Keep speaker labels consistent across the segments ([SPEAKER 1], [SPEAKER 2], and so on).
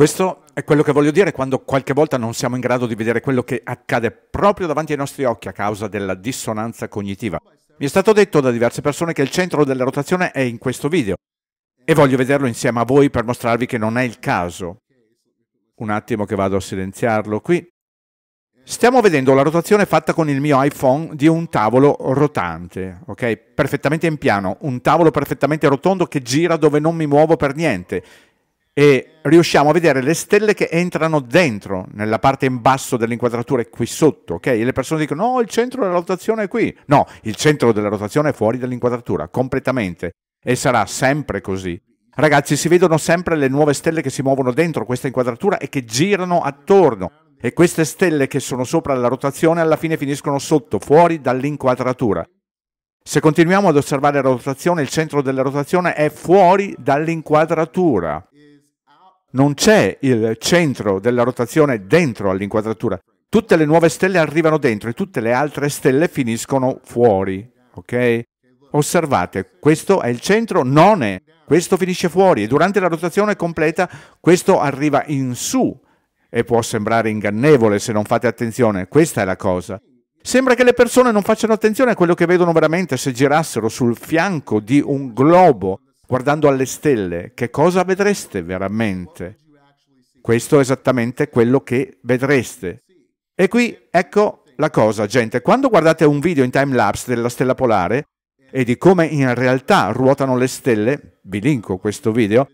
[SPEAKER 1] Questo è quello che voglio dire quando qualche volta non siamo in grado di vedere quello che accade proprio davanti ai nostri occhi a causa della dissonanza cognitiva. Mi è stato detto da diverse persone che il centro della rotazione è in questo video e voglio vederlo insieme a voi per mostrarvi che non è il caso. Un attimo che vado a silenziarlo qui. Stiamo vedendo la rotazione fatta con il mio iPhone di un tavolo rotante, ok? Perfettamente in piano, un tavolo perfettamente rotondo che gira dove non mi muovo per niente e riusciamo a vedere le stelle che entrano dentro, nella parte in basso dell'inquadratura, qui sotto, ok? E le persone dicono, no, il centro della rotazione è qui. No, il centro della rotazione è fuori dall'inquadratura, completamente. E sarà sempre così. Ragazzi, si vedono sempre le nuove stelle che si muovono dentro questa inquadratura e che girano attorno. E queste stelle che sono sopra la rotazione alla fine finiscono sotto, fuori dall'inquadratura. Se continuiamo ad osservare la rotazione, il centro della rotazione è fuori dall'inquadratura non c'è il centro della rotazione dentro all'inquadratura. Tutte le nuove stelle arrivano dentro e tutte le altre stelle finiscono fuori, ok? Osservate, questo è il centro, non è, questo finisce fuori e durante la rotazione completa questo arriva in su e può sembrare ingannevole se non fate attenzione, questa è la cosa. Sembra che le persone non facciano attenzione a quello che vedono veramente se girassero sul fianco di un globo guardando alle stelle, che cosa vedreste veramente? Questo è esattamente quello che vedreste. E qui ecco la cosa, gente. Quando guardate un video in timelapse della stella polare e di come in realtà ruotano le stelle, vi linko questo video,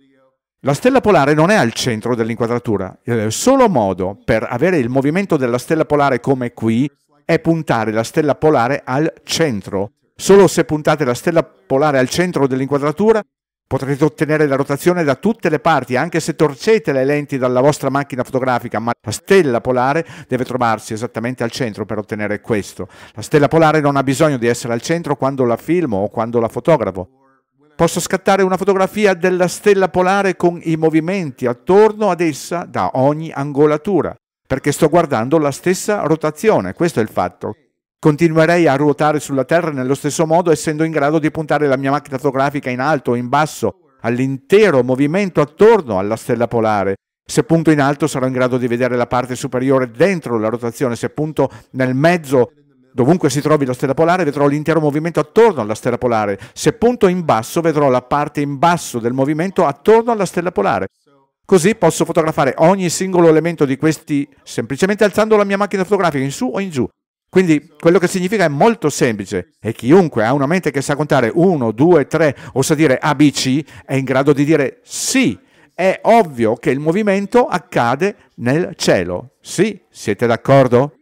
[SPEAKER 1] la stella polare non è al centro dell'inquadratura. Il solo modo per avere il movimento della stella polare come qui è puntare la stella polare al centro. Solo se puntate la stella polare al centro dell'inquadratura Potrete ottenere la rotazione da tutte le parti, anche se torcete le lenti dalla vostra macchina fotografica, ma la stella polare deve trovarsi esattamente al centro per ottenere questo. La stella polare non ha bisogno di essere al centro quando la filmo o quando la fotografo. Posso scattare una fotografia della stella polare con i movimenti attorno ad essa da ogni angolatura, perché sto guardando la stessa rotazione, questo è il fatto. Continuerei a ruotare sulla Terra nello stesso modo, essendo in grado di puntare la mia macchina fotografica in alto o in basso, all'intero movimento attorno alla stella polare. Se punto in alto sarò in grado di vedere la parte superiore dentro la rotazione, se punto nel mezzo Dovunque si trovi la stella polare vedrò l'intero movimento attorno alla stella polare. Se punto in basso vedrò la parte in basso del movimento attorno alla stella polare. Così posso fotografare ogni singolo elemento di questi semplicemente alzando la mia macchina fotografica in su o in giù. Quindi quello che significa è molto semplice e chiunque ha una mente che sa contare 1, 2, 3 o sa dire ABC è in grado di dire sì, è ovvio che il movimento accade nel cielo. Sì, siete d'accordo?